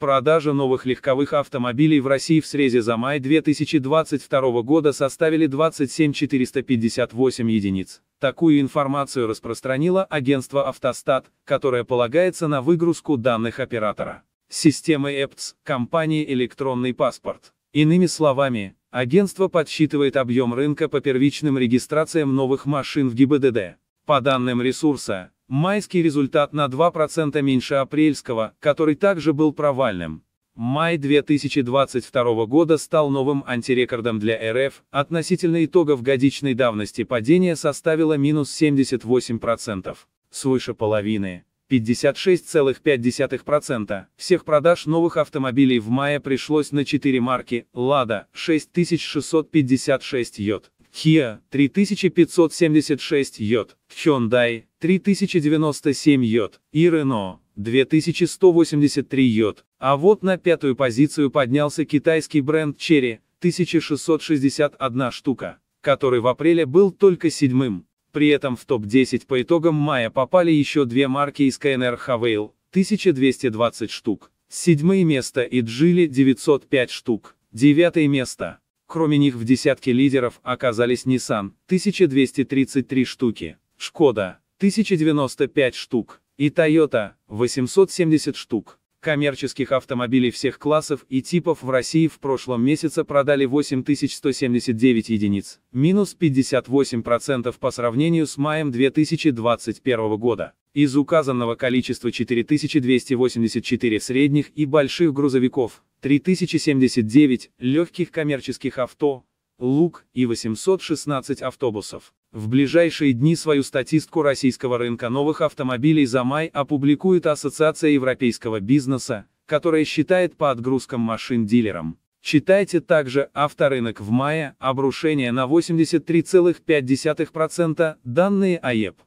Продажи новых легковых автомобилей в России в срезе за май 2022 года составили 27 458 единиц. Такую информацию распространило агентство «Автостат», которое полагается на выгрузку данных оператора. Системы ЭПЦ, компании «Электронный паспорт». Иными словами, агентство подсчитывает объем рынка по первичным регистрациям новых машин в ГИБДД. По данным ресурса, Майский результат на 2% меньше апрельского, который также был провальным. Май 2022 года стал новым антирекордом для РФ, относительно итогов годичной давности падение составило минус 78%, свыше половины, 56,5% всех продаж новых автомобилей в мае пришлось на 4 марки «Лада» 6656 йод. Kia 3576 йод, Hyundai 3097 йод и Renault 2183 йод. А вот на пятую позицию поднялся китайский бренд Cherry 1661 штука, который в апреле был только седьмым. При этом в топ-10 по итогам мая попали еще две марки из КНР Havail 1220 штук, седьмое место и Джили 905 штук, девятое место. Кроме них в десятке лидеров оказались Nissan, 1233 штуки, Skoda, 1095 штук, и Toyota, 870 штук. Коммерческих автомобилей всех классов и типов в России в прошлом месяце продали 8179 единиц, минус 58% по сравнению с маем 2021 года. Из указанного количества 4284 средних и больших грузовиков, 3079 легких коммерческих авто, Лук и 816 автобусов. В ближайшие дни свою статистку российского рынка новых автомобилей за май опубликует Ассоциация европейского бизнеса, которая считает по отгрузкам машин дилерам. Читайте также «Авторынок в мае. Обрушение на 83,5%» данные АЕП.